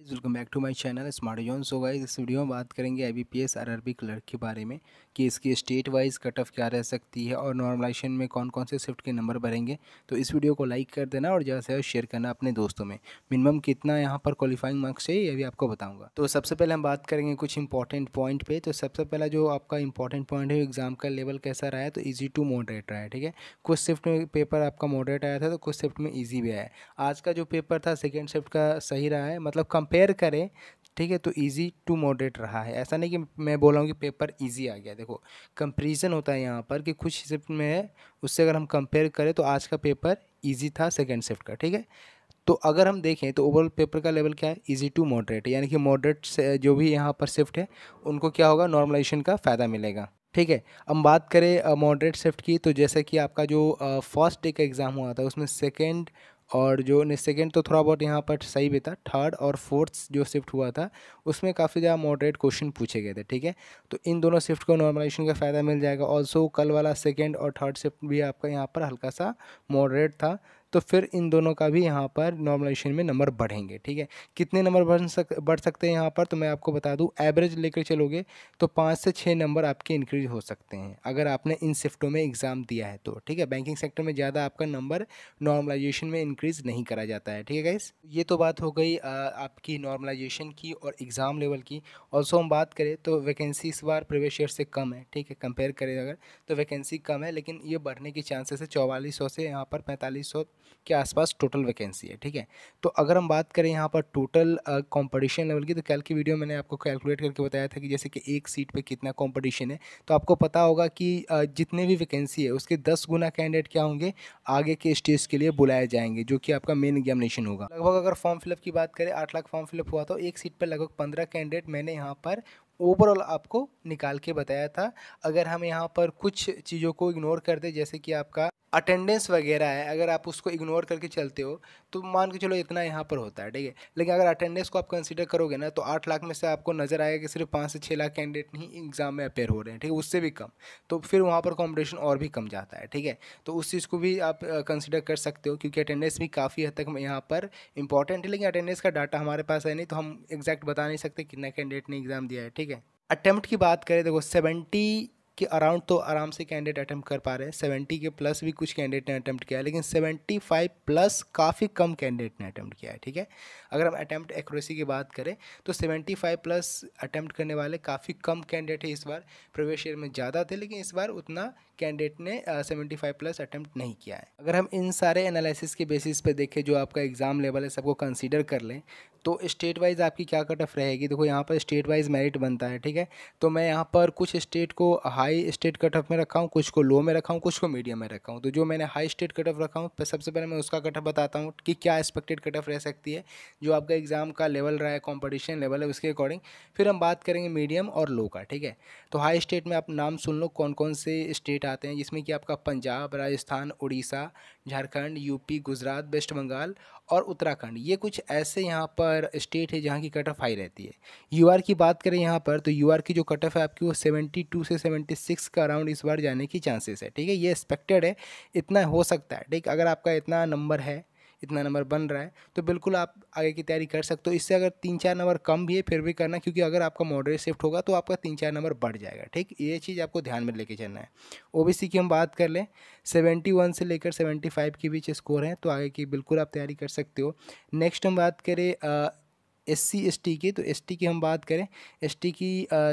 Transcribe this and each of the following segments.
welcome back to my channel smart zone so guys इस video में बात करेंगे I B P S R R B clerk के बारे में कि इसकी स्टेट वाइज कट ऑफ क्या रह सकती है और नॉर्मलाइजेशन में कौन कौन से शिफ्ट के नंबर भरेंगे तो इस वीडियो को लाइक कर देना और ज़्यादा से ज़्यादा शेयर करना अपने दोस्तों में मिनिमम कितना यहाँ पर क्वालिफाइंग मार्क्स चाहिए ये भी आपको बताऊँगा तो सबसे पहले हम बात करेंगे कुछ इंपॉर्टेंट पॉइंट पर तो सबसे पहला जो आपका इंपॉर्टेंट पॉइंट है एग्जाम का लेवल कैसा रहा है तो ईजी टू मॉडरेट रहा है ठीक है कुछ शिफ्ट में पेपर आपका मॉडरेट आया था तो कुछ शिफ्ट में ईजी भी आया आज का जो पेपर था सेकेंड शिफ्ट का सही रहा है मतलब कम कंपेयर करें ठीक है तो इजी टू मॉडरेट रहा है ऐसा नहीं कि मैं बोल रहा हूँ कि पेपर इजी आ गया देखो कंपेरिजन होता है यहाँ पर कि कुछ शिफ्ट में है उससे अगर हम कंपेयर करें तो आज का पेपर इजी था सेकेंड शिफ्ट का ठीक है तो अगर हम देखें तो ओवरऑल पेपर का लेवल क्या है इजी टू मॉडरेट यानी कि मॉडरेट जो भी यहाँ पर शिफ्ट है उनको क्या होगा नॉर्मलाइजेशन का फ़ायदा मिलेगा ठीक है हम बात करें मॉडरेट शिफ्ट की तो जैसे कि आपका जो फर्स्ट डे का एग्ज़ाम हुआ था उसमें सेकेंड और जो ने सेकेंड तो थोड़ा बहुत यहाँ पर सही भी था थर्ड और फोर्थ जो शिफ्ट हुआ था उसमें काफ़ी ज़्यादा मॉडरेट क्वेश्चन पूछे गए थे ठीक है तो इन दोनों शिफ्ट को नॉर्मलाइजेशन का फ़ायदा मिल जाएगा ऑल्सो कल वाला सेकेंड और थर्ड शिफ्ट भी आपका यहाँ पर हल्का सा मॉडरेट था तो फिर इन दोनों का भी यहाँ पर नॉर्मलाइजेशन में नंबर बढ़ेंगे ठीक है कितने नंबर बढ़ सक बढ़ सकते हैं यहाँ पर तो मैं आपको बता दूँ एवरेज लेकर चलोगे तो पाँच से छः नंबर आपके इंक्रीज हो सकते हैं अगर आपने इन शिफ्टों में एग्ज़ाम दिया है तो ठीक है बैंकिंग सेक्टर में ज़्यादा आपका नंबर नॉर्मलाइजेशन में इंक्रीज़ नहीं करा जाता है ठीक है गाइस ये तो बात हो गई आपकी नॉर्मलाइजेशन की और एग्ज़ाम लेवल की और हम बात करें तो वैकेंसी इस बार प्रवेश ईयर से कम है ठीक है कंपेयर करें अगर तो वैकेंसी कम है लेकिन ये बढ़ने के चांसेस है चौवालीस से यहाँ पर पैंतालीस के आसपास टोटल वैकेंसी है ठीक है तो अगर हम बात करें यहाँ पर टोटल कंपटीशन लेवल की तो कल की वीडियो मैंने आपको कैलकुलेट करके बताया था कि जैसे कि एक सीट पे कितना कंपटीशन है तो आपको पता होगा कि जितने भी वैकेंसी है उसके दस गुना कैंडिडेट क्या होंगे आगे के स्टेज के लिए बुलाए जाएंगे जो कि आपका मेन एग्जामिनेशन होगा लगभग अगर फॉर्म फिलअप की बात करें आठ लाख फॉर्म फिलअप हुआ तो एक सीट पर लगभग पंद्रह कैंडिडेट मैंने यहाँ पर ओवरऑल आपको निकाल के बताया था अगर हम यहाँ पर कुछ चीज़ों को इग्नोर कर दें जैसे कि आपका अटेंडेंस वगैरह है अगर आप उसको इग्नोर करके चलते हो तो मान के चलो इतना यहाँ पर होता है ठीक है लेकिन अगर अटेंडेंस को आप कंसिडर करोगे ना तो आठ लाख में से आपको नज़र आएगा कि सिर्फ पाँच से छः लाख कैंडिडेट ही एग्ज़ाम में अपेयर हो रहे हैं ठीक है उससे भी कम तो फिर वहाँ पर कॉम्पिटिशन और भी कम जाता है ठीक है तो उस चीज़ को भी आप कंसिडर कर सकते हो क्योंकि अटेंडेंस भी काफ़ी हद तक यहाँ पर इंपॉर्टेंट है लेकिन अटेंडेंस का डाटा हमारे पास है नहीं तो हम एग्जैक्ट बता नहीं सकते कितना कैंडिडेट ने एग्ज़ाम दिया है ठीक है अटैम्प्ट की बात करें देखो सेवेंटी के अराउंड तो आराम से कैंडिडेट अटैम्प्ट कर पा रहे हैं सेवेंटी के प्लस भी कुछ कैंडिडेट ने अटैम्प्ट किया है लेकिन सेवेंटी फाइव प्लस काफ़ी कम कैंडिडेट ने अटैम्प्ट किया है ठीक है अगर हम अटैम्प्ट एक्यूरेसी की बात करें तो सेवेंटी फाइव प्लस अटैम्प्ट करने वाले काफ़ी कम कैंडिडेट है इस बार प्रवेश ईयर में ज़्यादा थे लेकिन इस बार उतना कैंडिडेट ने सेवेंटी फाइव प्लस अटैम्प्ट नहीं किया है अगर हम इन सारे एनालिसिस के बेसिस पर देखें जो आपका एग्ज़ाम लेवल है सबको कंसिडर कर लें तो स्टेट वाइज आपकी क्या कट ऑफ रहेगी देखो यहाँ पर स्टेट वाइज मेरिट बनता है ठीक है तो मैं यहाँ पर कुछ स्टेट को हाई स्टेट कट ऑफ में रखा हूँ कुछ को लो में रखा हूँ कुछ को मीडियम में रखा हूँ तो जो मैंने हाई स्टेट कट ऑफ रखा हूँ सबसे पहले मैं उसका कट ऑफ बताता हूँ कि क्या एक्सपेक्टेड कट ऑफ रह सकती है जो आपका एग्ज़ाम का लेवल रहा है कॉम्पिटिशन लेवल है उसके अकॉर्डिंग फिर हम बात करेंगे मीडियम और लो का ठीक है तो हाई स्टेट में आप नाम सुन लो कौन कौन से स्टेट आते हैं जिसमें कि आपका Punjab Rajasthan Orissa Jharkhand UP Gujarat West Bengal और उत्तराखंड ये कुछ ऐसे यहाँ पर स्टेट है जहाँ की कट ऑफ हाई रहती है यूआर की बात करें यहाँ पर तो यूआर की जो कट ऑफ है आपकी वो सेवेंटी टू से सेवेंटी सिक्स का अराउंड इस बार जाने की चांसेस है ठीक है ये एक्सपेक्टेड है इतना हो सकता है ठीक अगर आपका इतना नंबर है इतना नंबर बन रहा है तो बिल्कुल आप आगे की तैयारी कर सकते हो इससे अगर तीन चार नंबर कम भी है फिर भी करना क्योंकि अगर आपका मॉडरेट शिफ्ट होगा तो आपका तीन चार नंबर बढ़ जाएगा ठीक ये चीज़ आपको ध्यान में लेके चलना है ओ की हम बात कर लें सेवेंटी वन से लेकर सेवेंटी फाइव के बीच स्कोर हैं तो आगे की बिल्कुल आप तैयारी कर सकते हो नेक्स्ट हम बात करें एस सी एस टी की तो एस टी की हम बात करें एस टी की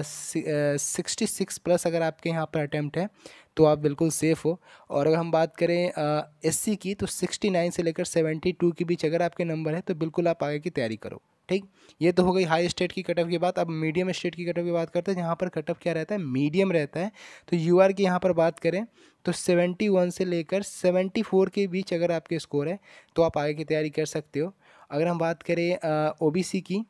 सिक्सटी सिक्स प्लस अगर आपके यहाँ पर अटैम्प्ट है तो आप बिल्कुल सेफ़ हो और अगर हम बात करें एस सी की तो सिक्सटी नाइन से लेकर सेवेंटी टू के बीच अगर आपके नंबर है तो बिल्कुल आप आगे की तैयारी करो ठीक ये तो हो गई हाई स्टेट की कटअप की बात अब मीडियम स्टेट की कटअप की बात करते हैं जहाँ पर कटअप क्या रहता है मीडियम रहता है तो यू आर की यहाँ पर बात करें तो सेवेंटी वन से लेकर सेवेंटी फोर के बीच अगर आपके स्कोर है तो आप आगे की तैयारी कर सकते हो अगर हम बात करें ओबीसी की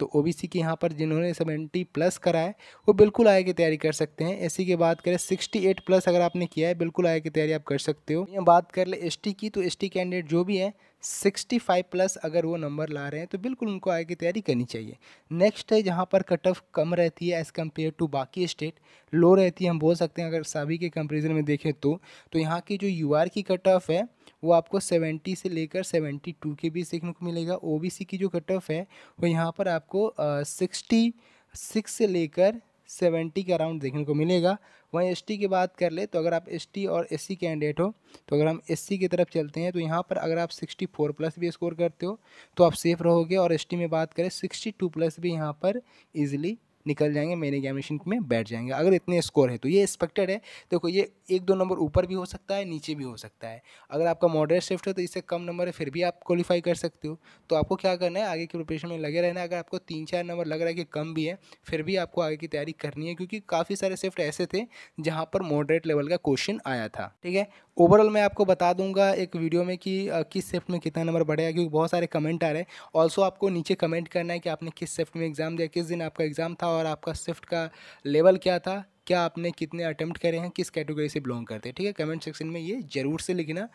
तो ओबीसी के यहाँ पर जिन्होंने सेवेंटी प्लस करा है वो बिल्कुल आय की तैयारी कर सकते हैं एस की बात करें सिक्सटी एट प्लस अगर आपने किया है बिल्कुल आय की तैयारी आप कर सकते हो बात कर ले एसटी की तो एसटी कैंडिडेट जो भी है सिक्सटी फाइव प्लस अगर वो नंबर ला रहे हैं तो बिल्कुल उनको आय की तैयारी करनी चाहिए नेक्स्ट है जहाँ पर कट ऑफ कम रहती है एज़ कम्पेयर टू बाकी स्टेट लो रहती है हम बोल सकते हैं अगर सभी के कंपेरिजन में देखें तो, तो यहाँ की जो यू की कट ऑफ है वो आपको सेवेंटी से लेकर सेवेंटी टू के बीच देखने को मिलेगा ओ की जो कट ऑफ है वो यहाँ पर आपको सिक्सटी सिक्स से लेकर सेवेंटी के अराउंड देखने को मिलेगा वहीं एसटी की बात कर ले तो अगर आप एसटी और एससी कैंडिडेट हो तो अगर हम एससी की तरफ चलते हैं तो यहाँ पर अगर आप सिक्सटी फोर प्लस भी स्कोर करते हो तो आप सेफ़ रहोगे और एसटी में बात करें सिक्सटी टू प्लस भी यहाँ पर ईजिली निकल जाएंगे मेन एग्जामिनेशन में बैठ जाएंगे अगर इतने स्कोर है तो ये एक्सपेक्टेड है देखो तो ये एक दो नंबर ऊपर भी हो सकता है नीचे भी हो सकता है अगर आपका मॉडरेट शिफ्ट है तो इससे कम नंबर है फिर भी आप क्वालिफाई कर सकते हो तो आपको क्या करना है आगे की प्रिपरेशन में लगे रहना है अगर आपको तीन चार नंबर लग रहा है कि कम भी है फिर भी आपको आगे की तैयारी करनी है क्योंकि काफ़ी सारे शिफ्ट ऐसे थे जहाँ पर मॉडरेट लेवल का क्वेश्चन आया था ठीक है ओवरऑल मैं आपको बता दूंगा एक वीडियो में कि किस शिफ्ट में कितना नंबर बढ़ेगा क्योंकि बहुत सारे कमेंट आ रहे हैं ऑल्सो आपको नीचे कमेंट करना है कि आपने किस शिफ्ट में एग्ज़ाम दिया किस दिन आपका एग्ज़ाम था और आपका शिफ्ट का लेवल क्या था क्या आपने कितने अटैम्प्ट करे हैं किस कैटेगरी से बिलोंग करते हैं ठीक है कमेंट सेक्शन में ये जरूर से लिखना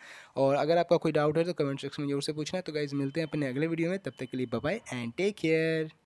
और अगर आपका कोई डाउट है तो कमेंट सेक्शन में जरूर से पूछना तो गाइज मिलते हैं अपने अगले वीडियो में तब तक के लिए बाय एंड टेक केयर